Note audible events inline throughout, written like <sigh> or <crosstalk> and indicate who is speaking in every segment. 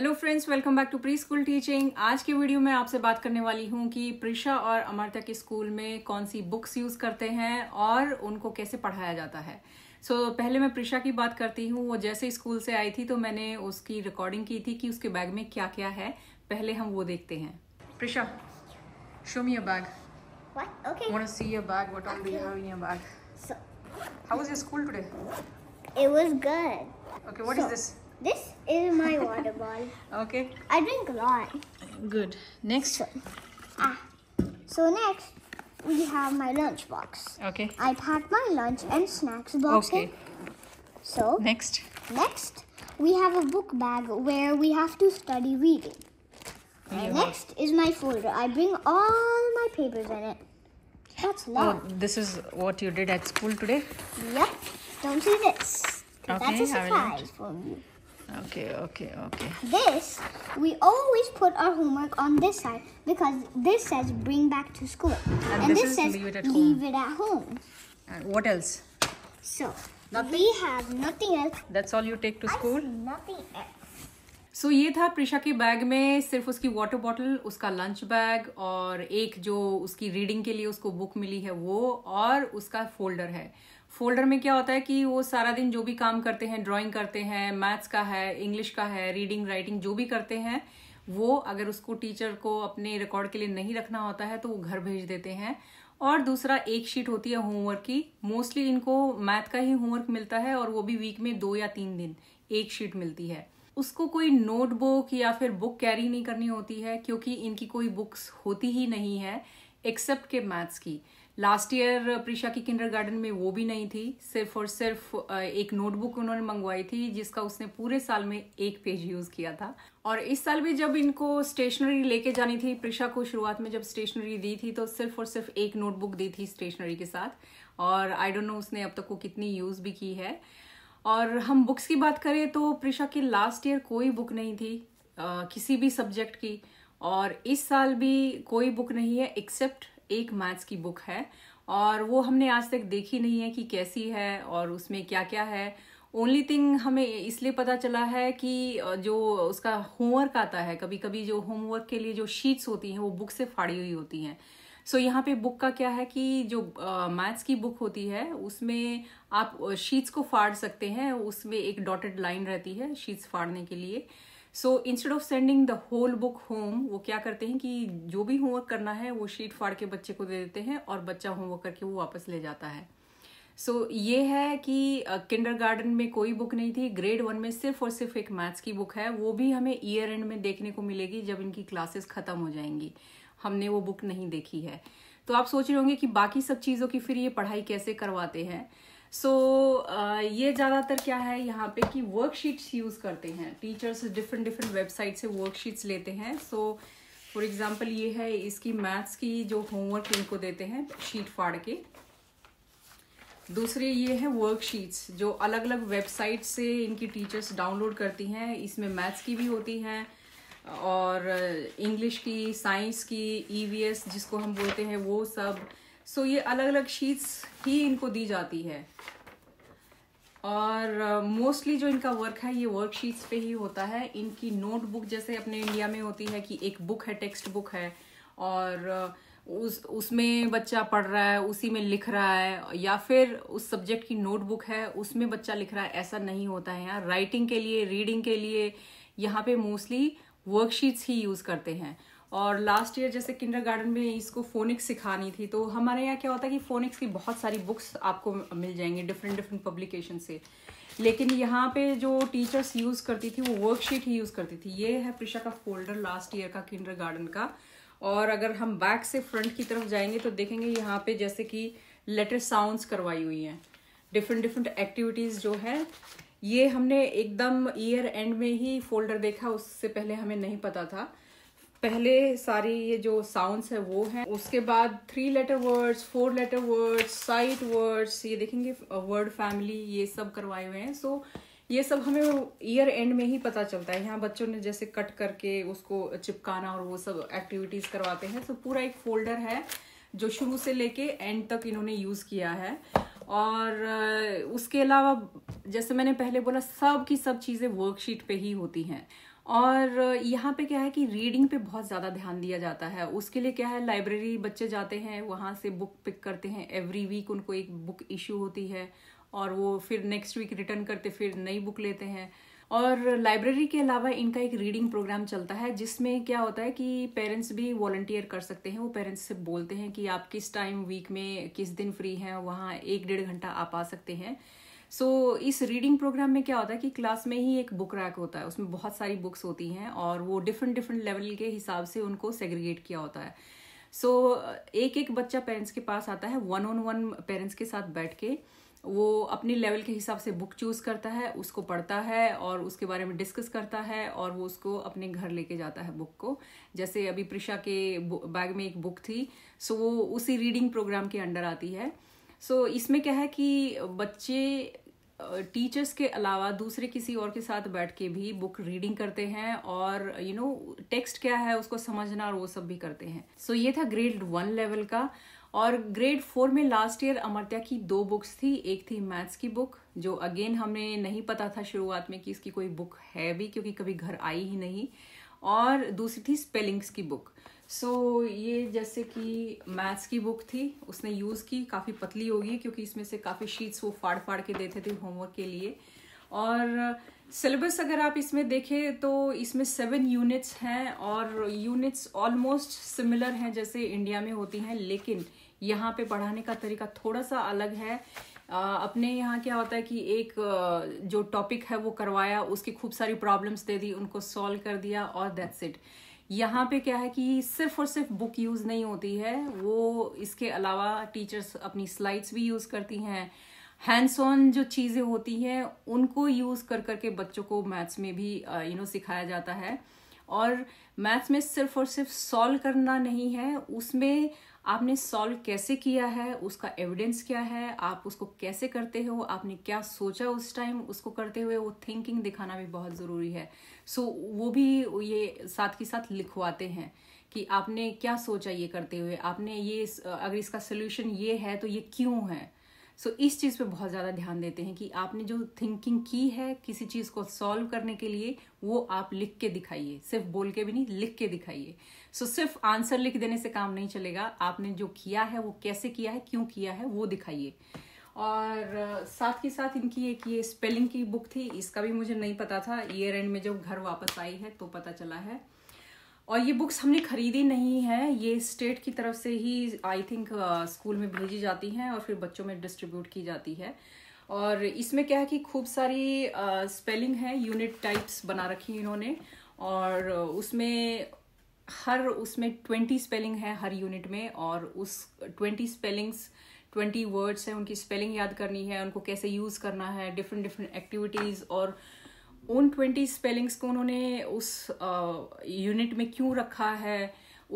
Speaker 1: Hello friends welcome back to preschool teaching आज के video में आपसे बात करने वाली हूँ कि प्रिशा और अमरता के स्कूल में कौन सी बुक्स यूज़ करते हैं और उनको कैसे पढ़ाया जाता है सो so, पहले मैं प्रिशा की बात करती हूँ वो जैसे स्कूल से आई थी तो मैंने उसकी रिकॉर्डिंग की थी कि उसके बैग में क्या क्या है पहले हम वो देखते हैं Prisha show me your bag. This is my water ball. <laughs> Okay. I drink a lot. Good. Next. So, ah. So next, we have my lunch box. Okay. I pack my lunch and snacks box. Okay. In. So. Next. Next, we have a book bag where we have to study reading. Yeah. Next is my folder. I bring all my papers in it. That's a oh, lot. Oh, this is what you did at school today? Yep. Don't see this. Okay, that's a surprise for you. Okay, okay, okay. This, we always put our homework on this side because this says bring back to school. And, and this, this says leave, it at, leave home. it at home. And what else? So, nothing? we have nothing else. That's all you take to school? nothing else. So so, ये था प्रिशा के bag में सिर्फ उसकी water bottle उसका lunch bag और एक जो उसकी रीडिंग के लिए उसको बुक मिली है वो और उसका फोल्डर है फोल्डर में क्या होता है कि वो सारा दिन जो भी काम करते हैं ड्राइंग करते हैं मैथ्स का है इंग्लिश का है रीडिंग राइटिंग जो भी करते हैं वो अगर उसको टीचर को अपने रिकॉर्ड के लिए नहीं रखना होता है तो वो घर भेज देते हैं और दूसरा एक शीट होती है होमवर्क की मोस्टली इनको मैथ का ही होमवर्क मिलता है और वो भी वीक में दो या तीन दिन एक शीट मिलती है उसको कोई नोटबुक या फिर बुक कैरी नहीं करनी होती है क्योंकि इनकी कोई बुक्स होती ही नहीं है एक्सेप्ट के मैथ्स की लास्ट ईयर प्रिशा की किंडर गार्डन में वो भी नहीं थी सिर्फ और सिर्फ uh, एक नोटबुक उन्होंने मंगवाई थी जिसका उसने पूरे साल में एक पेज यूज़ किया था और इस साल भी जब इनको स्टेशनरी लेके जानी थी प्रिशा को शुरुआत में जब स्टेशनरी दी थी तो सिर्फ और सिर्फ एक नोटबुक दी थी स्टेशनरी के साथ और आई डोंट नो उसने अब तक को कितनी यूज़ भी की है और हम बुक्स की बात करें तो प्रिशा की लास्ट ईयर कोई बुक नहीं थी आ, uh, किसी भी सब्जेक्ट की और इस साल भी कोई बुक नहीं है एक्सेप्ट एक मैथ्स की बुक है और वो हमने आज तक देखी नहीं है कि कैसी है और उसमें क्या क्या है ओनली थिंग हमें इसलिए पता चला है कि जो उसका होमवर्क आता है कभी कभी जो होमवर्क के लिए जो शीट्स होती हैं वो बुक से फाड़ी हुई होती हैं सो so, यहाँ पे बुक का क्या है कि जो मैथ्स की बुक होती है उसमें आप शीट्स को फाड़ सकते हैं उसमें एक डॉटेड लाइन रहती है शीट्स फाड़ने के लिए so instead of sending the whole book home वो क्या करते हैं कि जो भी होमवर्क करना है वो शीट फाड़ के बच्चे को दे देते हैं और बच्चा होमवर्क करके वो वापस ले जाता है सो so, ये है कि किंडर गार्डन में कोई बुक नहीं थी ग्रेड वन में सिर्फ और सिर्फ एक मैथ्स की बुक है वो भी हमें ईयर एंड में देखने को मिलेगी जब इनकी क्लासेस ख़त्म हो जाएंगी हमने वो बुक नहीं देखी है तो आप सोच रहे होंगे कि बाकी सब चीज़ों की फिर ये पढ़ाई कैसे करवाते हैं सो so, uh, ये ज़्यादातर क्या है यहाँ पे कि वर्कशीट्स यूज़ करते हैं टीचर्स डिफरेंट डिफरेंट वेबसाइट से वर्कशीट्स लेते हैं सो फॉर एग्ज़ाम्पल ये है इसकी मैथ्स की जो होमवर्क इनको देते हैं शीट फाड़ के दूसरी ये है वर्कशीट्स जो अलग अलग वेबसाइट से इनकी टीचर्स डाउनलोड करती हैं इसमें मैथ्स की भी होती हैं और इंग्लिश uh, की साइंस की ईवीएस e जिसको हम बोलते हैं वो सब सो ये अलग अलग शीट्स ही इनको दी जाती है और मोस्टली uh, जो इनका वर्क है ये वर्कशीट्स पे ही होता है इनकी नोटबुक जैसे अपने इंडिया में होती है कि एक बुक है टेक्स्ट बुक है और uh, उस उसमें बच्चा पढ़ रहा है उसी में लिख रहा है या फिर उस सब्जेक्ट की नोटबुक है उसमें बच्चा लिख रहा है ऐसा नहीं होता है यहाँ राइटिंग के लिए रीडिंग के लिए यहाँ पे मोस्टली वर्कशीट्स ही यूज़ करते हैं और लास्ट ईयर जैसे किंडर गार्डन में इसको फोनिक्स सिखानी थी तो हमारे यहाँ क्या होता है कि फोनिक्स की बहुत सारी बुक्स आपको मिल जाएंगी डिफरेंट डिफरेंट पब्लिकेशन से लेकिन यहाँ पे जो टीचर्स यूज़ करती थी वो वर्कशीट ही यूज़ करती थी ये है प्रिशा का फोल्डर लास्ट ईयर का किंडर गार्डन का और अगर हम बैक से फ्रंट की तरफ जाएंगे तो देखेंगे यहाँ पे जैसे कि लेटर साउंड्स करवाई हुई हैं डिफरेंट डिफरेंट एक्टिविटीज़ जो है ये हमने एकदम ईयर एंड में ही फोल्डर देखा उससे पहले हमें नहीं पता था पहले सारी ये जो साउंड्स है वो हैं उसके बाद three letter words four letter words sight words ये देखेंगे वर्ड फैमिली ये सब करवाए हुए हैं सो ये सब हमें ईयर एंड में ही पता चलता है यहाँ बच्चों ने जैसे कट करके उसको चिपकाना और वो सब एक्टिविटीज़ करवाते हैं सो पूरा एक फोल्डर है जो शुरू से लेके एंड तक इन्होंने यूज़ किया है और उसके अलावा जैसे मैंने पहले बोला सब की सब चीज़ें वर्कशीट पे ही होती हैं और यहाँ पे क्या है कि रीडिंग पे बहुत ज़्यादा ध्यान दिया जाता है उसके लिए क्या है लाइब्रेरी बच्चे जाते हैं वहाँ से बुक पिक करते हैं एवरी वीक उनको एक बुक इशू होती है और वो फिर नेक्स्ट वीक रिटर्न करते फिर नई बुक लेते हैं और लाइब्रेरी के अलावा इनका एक रीडिंग प्रोग्राम चलता है जिसमें क्या होता है कि पेरेंट्स भी वॉल्टियर कर सकते हैं वो पेरेंट्स से बोलते हैं कि आप किस टाइम वीक में किस दिन फ्री हैं वहाँ एक डेढ़ घंटा आप आ सकते हैं सो so, इस रीडिंग प्रोग्राम में क्या होता है कि क्लास में ही एक बुक रैक होता है उसमें बहुत सारी बुक्स होती हैं और वो डिफरेंट डिफरेंट लेवल के हिसाब से उनको सेग्रीगेट किया होता है सो so, एक एक बच्चा पेरेंट्स के पास आता है वन ऑन वन पेरेंट्स के साथ बैठ के वो अपने लेवल के हिसाब से बुक चूज़ करता है उसको पढ़ता है और उसके बारे में डिस्कस करता है और वो उसको अपने घर लेके जाता है बुक को जैसे अभी प्रिशा के बैग में एक बुक थी सो वो उसी रीडिंग प्रोग्राम के अंडर आती है सो इसमें क्या है कि बच्चे टीचर्स के अलावा दूसरे किसी और के साथ बैठ के भी बुक रीडिंग करते हैं और यू नो टेक्स्ट क्या है उसको समझना और वो सब भी करते हैं सो so, ये था ग्रेड वन लेवल का और ग्रेड फोर में लास्ट ईयर अमरत्या की दो बुक्स थी एक थी मैथ्स की बुक जो अगेन हमें नहीं पता था शुरुआत में कि इसकी कोई बुक है भी क्योंकि कभी घर आई ही नहीं और दूसरी थी स्पेलिंग्स की बुक सो so, ये जैसे कि मैथ्स की बुक थी उसने यूज़ की काफ़ी पतली होगी क्योंकि इसमें से काफ़ी शीट्स वो फाड़ फाड़ के देते थे होमवर्क के लिए और सिलेबस uh, अगर आप इसमें देखें तो इसमें सेवन यूनिट्स हैं और यूनिट्स ऑलमोस्ट सिमिलर हैं जैसे इंडिया में होती हैं लेकिन यहाँ पे पढ़ाने का तरीका थोड़ा सा अलग है uh, अपने यहाँ क्या होता है कि एक uh, जो टॉपिक है वो करवाया उसकी खूब सारी प्रॉब्लम्स दे दी उनको सॉल्व कर दिया और दैट्स इट यहाँ पे क्या है कि सिर्फ और सिर्फ बुक यूज़ नहीं होती है वो इसके अलावा टीचर्स अपनी स्लाइड्स भी यूज़ करती हैं हैंड्स ऑन जो चीज़ें होती हैं उनको यूज़ कर करके बच्चों को मैथ्स में भी यू नो सिखाया जाता है और मैथ्स में सिर्फ और सिर्फ सॉल्व करना नहीं है उसमें आपने सॉल्व कैसे किया है उसका एविडेंस क्या है आप उसको कैसे करते हो आपने क्या सोचा उस टाइम उसको करते हुए वो थिंकिंग दिखाना भी बहुत ज़रूरी है सो so, वो भी ये साथ के साथ लिखवाते हैं कि आपने क्या सोचा ये करते हुए आपने ये अगर इसका सोल्यूशन ये है तो ये क्यों है सो so, इस चीज़ पे बहुत ज़्यादा ध्यान देते हैं कि आपने जो थिंकिंग की है किसी चीज़ को सॉल्व करने के लिए वो आप लिख के दिखाइए सिर्फ बोल के भी नहीं लिख के दिखाइए सो so, सिर्फ आंसर लिख देने से काम नहीं चलेगा आपने जो किया है वो कैसे किया है क्यों किया है वो दिखाइए और साथ ही साथ इनकी एक ये स्पेलिंग की बुक थी इसका भी मुझे नहीं पता था ईयर एंड में जब घर वापस आई है तो पता चला है और ये बुक्स हमने ख़रीदी नहीं है ये स्टेट की तरफ से ही आई थिंक स्कूल में भेजी जाती हैं और फिर बच्चों में डिस्ट्रीब्यूट की जाती है और इसमें क्या है कि खूब सारी स्पेलिंग है यूनिट टाइप्स बना रखी है इन्होंने और uh, उसमें हर उसमें ट्वेंटी स्पेलिंग है हर यूनिट में और उस ट्वेंटी स्पेलिंग्स ट्वेंटी वर्ड्स हैं उनकी स्पेलिंग याद करनी है उनको कैसे यूज़ करना है डिफरेंट डिफरेंट एक्टिविटीज़ और uh, उन ट्वेंटी स्पेलिंग्स को उन्होंने उस यूनिट में क्यों रखा है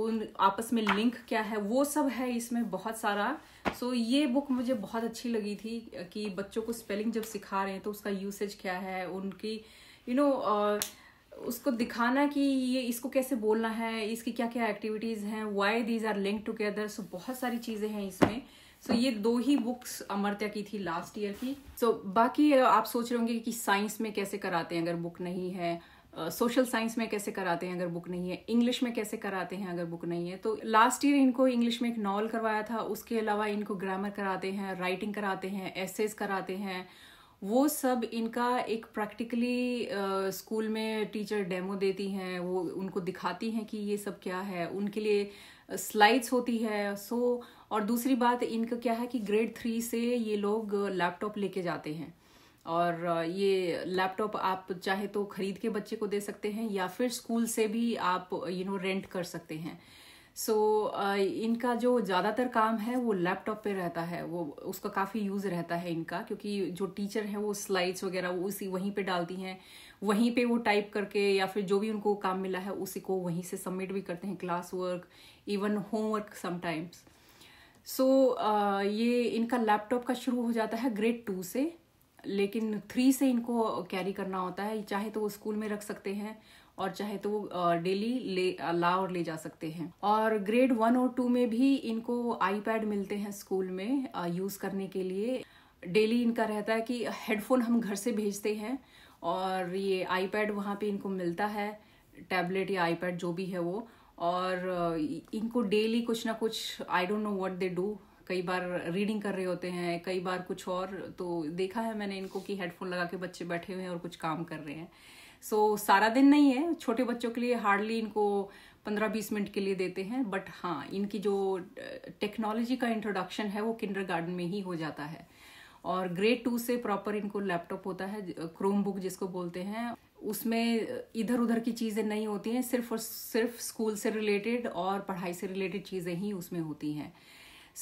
Speaker 1: उन आपस में लिंक क्या है वो सब है इसमें बहुत सारा सो so, ये बुक मुझे बहुत अच्छी लगी थी कि बच्चों को स्पेलिंग जब सिखा रहे हैं तो उसका यूसेज क्या है उनकी यू you नो know, उसको दिखाना कि ये इसको कैसे बोलना है इसकी क्या क्या एक्टिविटीज़ हैं why these are link together so बहुत सारी चीज़ें हैं इसमें सो so, ये दो ही बुक्स अमरत्या की थी लास्ट ईयर की सो so, बाकी आप सोच रहे होंगे कि साइंस में कैसे कराते हैं अगर बुक नहीं है सोशल uh, साइंस में कैसे कराते हैं अगर बुक नहीं है इंग्लिश में कैसे कराते हैं अगर बुक नहीं है तो लास्ट ईयर इनको इंग्लिश में एक नॉवल करवाया था उसके अलावा इनको ग्रामर कराते हैं राइटिंग कराते हैं एसेज कराते हैं वो सब इनका एक प्रैक्टिकली स्कूल में टीचर डेमो देती हैं वो उनको दिखाती हैं कि ये सब क्या है उनके लिए स्लाइड्स होती है सो so, और दूसरी बात इनका क्या है कि ग्रेड थ्री से ये लोग लैपटॉप लेके जाते हैं और ये लैपटॉप आप चाहे तो खरीद के बच्चे को दे सकते हैं या फिर स्कूल से भी आप यू नो रेंट कर सकते हैं सो so, uh, इनका जो ज़्यादातर काम है वो लैपटॉप पे रहता है वो उसका काफ़ी यूज़ रहता है इनका क्योंकि जो टीचर हैं वो स्लाइड्स वगैरह वो उसी वहीं पे डालती हैं वहीं पे वो टाइप करके या फिर जो भी उनको काम मिला है उसी को वहीं से सबमिट भी करते हैं class work even homework sometimes so ये इनका लैपटॉप का शुरू हो जाता है ग्रेड टू से लेकिन थ्री से इनको कैरी करना होता है चाहे तो वो स्कूल में रख सकते हैं और चाहे तो वो डेली ले ला और ले जा सकते हैं और ग्रेड वन और टू में भी इनको आईपैड मिलते हैं स्कूल में यूज़ करने के लिए डेली इनका रहता है कि हेडफोन हम घर से भेजते हैं और ये आईपैड वहाँ पे इनको मिलता है टैबलेट या आईपैड जो भी है वो और इनको डेली कुछ ना कुछ I don't know what they do कई बार रीडिंग कर रहे होते हैं कई बार कुछ और तो देखा है मैंने इनको कि हेडफोन लगा के बच्चे बैठे हुए हैं और कुछ काम कर रहे हैं सो so, सारा दिन नहीं है छोटे बच्चों के लिए हार्डली इनको पंद्रह बीस मिनट के लिए देते हैं बट हाँ इनकी जो टेक्नोलॉजी का इंट्रोडक्शन है वो किंडर में ही हो जाता है और ग्रेड टू से प्रॉपर इनको लैपटॉप होता है क्रोम बुक जिसको बोलते हैं उसमें इधर उधर की चीज़ें नहीं होती हैं सिर्फ और सिर्फ स्कूल से रिलेटेड और पढ़ाई से रिलेटेड चीज़ें ही उसमें होती हैं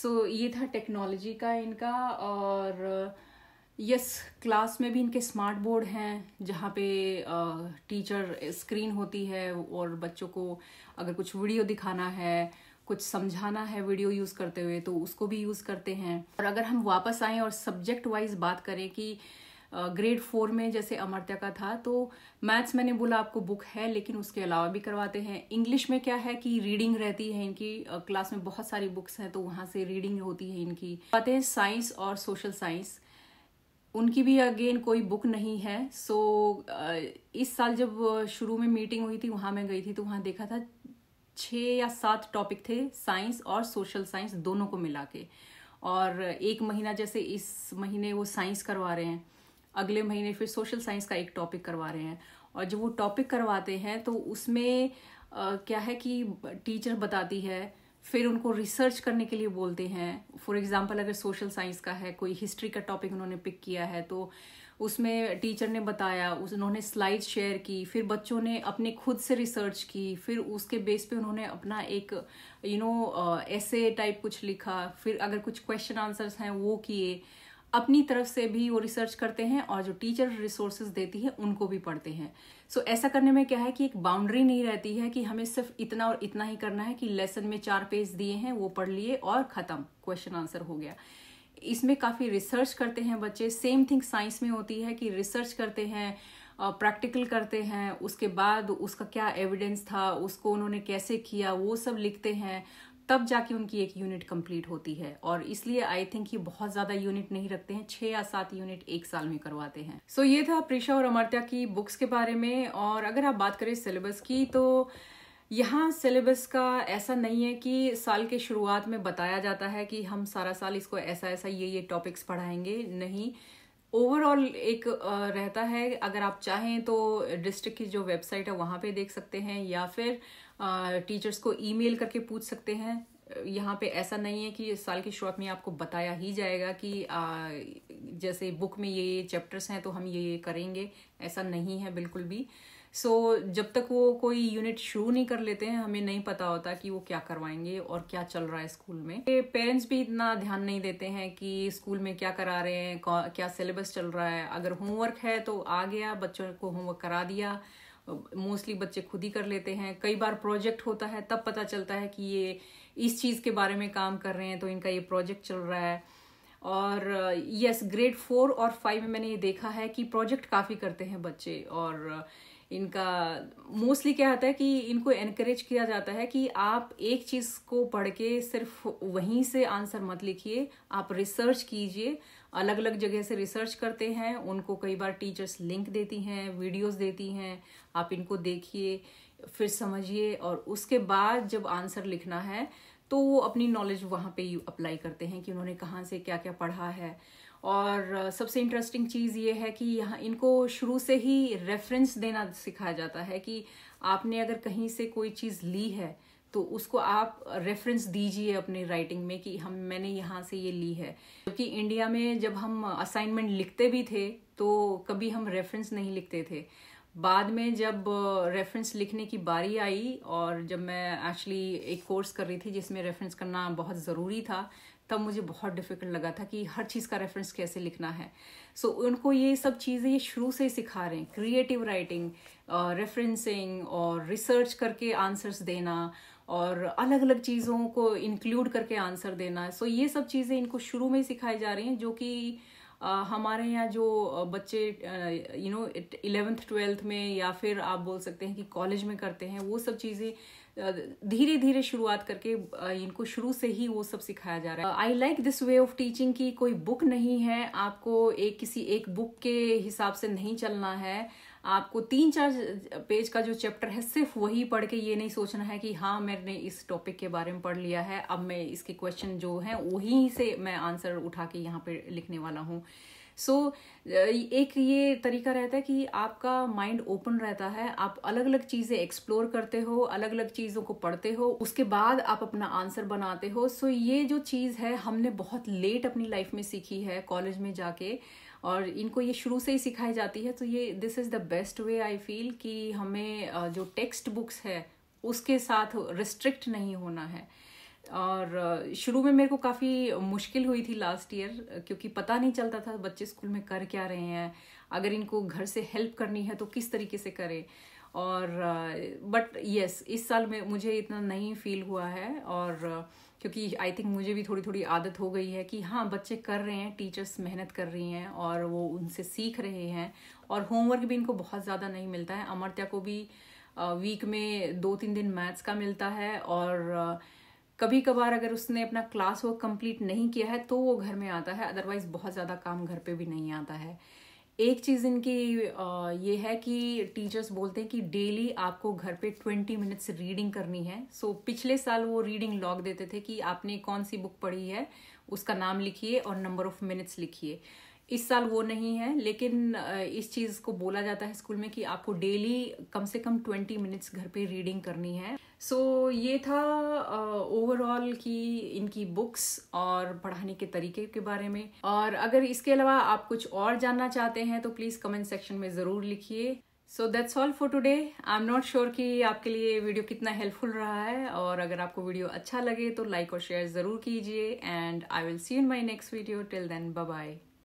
Speaker 1: सो so, ये था टेक्नोलॉजी का इनका और यस क्लास में भी इनके स्मार्ट बोर्ड हैं जहाँ पे टीचर स्क्रीन होती है और बच्चों को अगर कुछ वीडियो दिखाना है कुछ समझाना है वीडियो यूज़ करते हुए तो उसको भी यूज़ करते हैं और अगर हम वापस आए और सब्जेक्ट वाइज बात करें कि ग्रेड फोर में जैसे अमर्त्या का था तो मैथ्स मैंने बोला आपको बुक है लेकिन उसके अलावा भी करवाते हैं इंग्लिश में क्या है कि रीडिंग रहती है इनकी क्लास में बहुत सारी बुक्स हैं तो वहां से रीडिंग होती है इनकी बातें साइंस और सोशल साइंस उनकी भी अगेन कोई बुक नहीं है सो so, इस साल जब शुरू में मीटिंग हुई थी वहाँ मैं गई थी तो वहाँ देखा था छः या सात टॉपिक थे साइंस और सोशल साइंस दोनों को मिला के और एक महीना जैसे इस महीने वो साइंस करवा रहे हैं अगले महीने फिर सोशल साइंस का एक टॉपिक करवा रहे हैं और जब वो टॉपिक करवाते हैं तो उसमें आ, क्या है कि टीचर बताती है फिर उनको रिसर्च करने के लिए बोलते हैं फॉर एग्ज़ाम्पल अगर सोशल साइंस का है कोई हिस्ट्री का टॉपिक उन्होंने पिक किया है तो उसमें टीचर ने बताया उस उन्होंने स्लाइड शेयर की फिर बच्चों ने अपने खुद से रिसर्च की फिर उसके बेस पे उन्होंने अपना एक यू नो ऐसे टाइप कुछ लिखा फिर अगर कुछ क्वेश्चन आंसर्स हैं वो किए अपनी तरफ से भी वो रिसर्च करते हैं और जो टीचर रिसोर्सेज देती है उनको भी पढ़ते हैं सो so, ऐसा करने में क्या है कि एक बाउंड्री नहीं रहती है कि हमें सिर्फ इतना और इतना ही करना है कि लेसन में चार पेज दिए हैं वो पढ़ लिए और ख़त्म क्वेश्चन आंसर हो गया इसमें काफ़ी रिसर्च करते हैं बच्चे सेम थिंग साइंस में होती है कि रिसर्च करते हैं प्रैक्टिकल करते हैं उसके बाद उसका क्या एविडेंस था उसको उन्होंने कैसे किया वो सब लिखते हैं तब जाके उनकी एक यूनिट कंप्लीट होती है और इसलिए आई थिंक ये बहुत ज्यादा यूनिट नहीं रखते हैं छह या सात यूनिट एक साल में करवाते हैं सो so, ये था प्रेशा और अमरत्या की बुक्स के बारे में और अगर आप बात करें सिलेबस की तो यहाँ सिलेबस का ऐसा नहीं है कि साल के शुरुआत में बताया जाता है कि हम सारा साल इसको ऐसा ऐसा ये ये टॉपिक्स पढ़ाएंगे नहीं ओवरऑल एक रहता है अगर आप चाहें तो डिस्ट्रिक्ट की जो वेबसाइट है वहाँ पे देख सकते हैं या फिर टीचर्स को ईमेल करके पूछ सकते हैं यहाँ पे ऐसा नहीं है कि इस साल की शुरुआत में आपको बताया ही जाएगा कि आ, जैसे बुक में ये ये चैप्टर्स हैं तो हम ये ये करेंगे ऐसा नहीं है बिल्कुल भी सो so, जब तक वो कोई यूनिट शुरू नहीं कर लेते हैं हमें नहीं पता होता कि वो क्या करवाएंगे और क्या चल रहा है स्कूल में पेरेंट्स भी इतना ध्यान नहीं देते हैं कि स्कूल में क्या करा रहे हैं क्या सिलेबस चल रहा है अगर होमवर्क है तो आ गया बच्चों को होमवर्क करा दिया मोस्टली बच्चे खुद ही कर लेते हैं कई बार प्रोजेक्ट होता है तब पता चलता है कि ये इस चीज़ के बारे में काम कर रहे हैं तो इनका ये प्रोजेक्ट चल रहा है और यस ग्रेड फोर और फाइव में मैंने ये देखा है कि प्रोजेक्ट काफ़ी करते हैं बच्चे और इनका मोस्टली क्या आता है कि इनको एनकरेज किया जाता है कि आप एक चीज़ को पढ़ के सिर्फ वहीं से आंसर मत लिखिए आप रिसर्च कीजिए अलग अलग जगह से रिसर्च करते हैं उनको कई बार टीचर्स लिंक देती हैं वीडियोस देती हैं आप इनको देखिए फिर समझिए और उसके बाद जब आंसर लिखना है तो वो अपनी नॉलेज वहाँ पे अप्लाई करते हैं कि उन्होंने कहाँ से क्या क्या पढ़ा है और सबसे इंटरेस्टिंग चीज़ ये है कि यहाँ इनको शुरू से ही रेफरेंस देना सिखाया जाता है कि आपने अगर कहीं से कोई चीज़ ली है तो उसको आप रेफरेंस दीजिए अपने राइटिंग में कि हम मैंने यहाँ से ये ली है क्योंकि इंडिया में जब हम असाइनमेंट लिखते भी थे तो कभी हम रेफरेंस नहीं लिखते थे बाद में जब रेफरेंस लिखने की बारी आई और जब मैं एक्चुअली एक कोर्स कर रही थी जिसमें रेफरेंस करना बहुत ज़रूरी था तब मुझे बहुत डिफ़िकल्ट लगा था कि हर चीज़ का रेफरेंस कैसे लिखना है सो so, उनको ये सब चीज़ें ये शुरू से ही सिखा रहे हैं क्रिएटिव राइटिंग रेफरेंसिंग और रिसर्च करके आंसर्स देना और अलग अलग चीज़ों को इंक्लूड करके आंसर देना सो so, ये सब चीज़ें इनको शुरू में ही सिखाई जा रही हैं जो कि हमारे यहाँ जो बच्चे यू नो इलेवेंथ ट्वेल्थ में या फिर आप बोल सकते हैं कि कॉलेज में करते हैं वो सब चीज़ें धीरे धीरे शुरुआत करके इनको शुरू से ही वो सब सिखाया जा रहा है I like this way of teaching की कोई बुक नहीं है आपको एक किसी एक बुक के हिसाब से नहीं चलना है आपको तीन चार पेज का जो चैप्टर है सिर्फ वही पढ़ के ये नहीं सोचना है कि हाँ मैंने इस टॉपिक के बारे में पढ़ लिया है अब मैं इसके क्वेश्चन जो है वही से मैं आंसर उठा के यहाँ पे लिखने वाला हूँ सो so, एक ये तरीका रहता है कि आपका माइंड ओपन रहता है आप अलग अलग चीज़ें एक्सप्लोर करते हो अलग अलग चीज़ों को पढ़ते हो उसके बाद आप अपना आंसर बनाते हो सो so, ये जो चीज़ है हमने बहुत लेट अपनी लाइफ में सीखी है कॉलेज में जाके और इनको ये शुरू से ही सिखाई जाती है तो ये this is the best way I feel कि हमें जो टेक्स्ट बुक्स है उसके साथ रिस्ट्रिक्ट नहीं होना है और शुरू में मेरे को काफ़ी मुश्किल हुई थी लास्ट ईयर क्योंकि पता नहीं चलता था बच्चे स्कूल में कर क्या रहे हैं अगर इनको घर से हेल्प करनी है तो किस तरीके से करें और बट यस yes, इस साल में मुझे इतना नहीं फील हुआ है और क्योंकि आई थिंक मुझे भी थोड़ी थोड़ी आदत हो गई है कि हाँ बच्चे कर रहे हैं टीचर्स मेहनत कर रही हैं और वो उनसे सीख रहे हैं और होमवर्क भी इनको बहुत ज़्यादा नहीं मिलता है अमरत्या को भी वीक में दो तीन दिन मैथ्स का मिलता है और कभी कभार अगर उसने अपना क्लास वर्क कंप्लीट नहीं किया है तो वो घर में आता है अदरवाइज़ बहुत ज़्यादा काम घर पे भी नहीं आता है एक चीज़ इनकी ये है कि टीचर्स बोलते हैं कि डेली आपको घर पे ट्वेंटी मिनट्स रीडिंग करनी है सो so, पिछले साल वो रीडिंग लॉग देते थे कि आपने कौन सी बुक पढ़ी है उसका नाम लिखिए और नंबर ऑफ मिनट्स लिखिए इस साल वो नहीं है लेकिन इस चीज़ को बोला जाता है स्कूल में कि आपको डेली कम से कम ट्वेंटी मिनट्स घर पे रीडिंग करनी है सो so, ये था ओवरऑल uh, की इनकी बुक्स और पढ़ाने के तरीके के बारे में और अगर इसके अलावा आप कुछ और जानना चाहते हैं तो प्लीज़ कमेंट सेक्शन में ज़रूर लिखिए so that's all for today I am not sure कि आपके लिए वीडियो कितना हेल्पफुल रहा है और अगर आपको वीडियो अच्छा लगे तो लाइक और शेयर ज़रूर कीजिए and I will see in my next video till then bye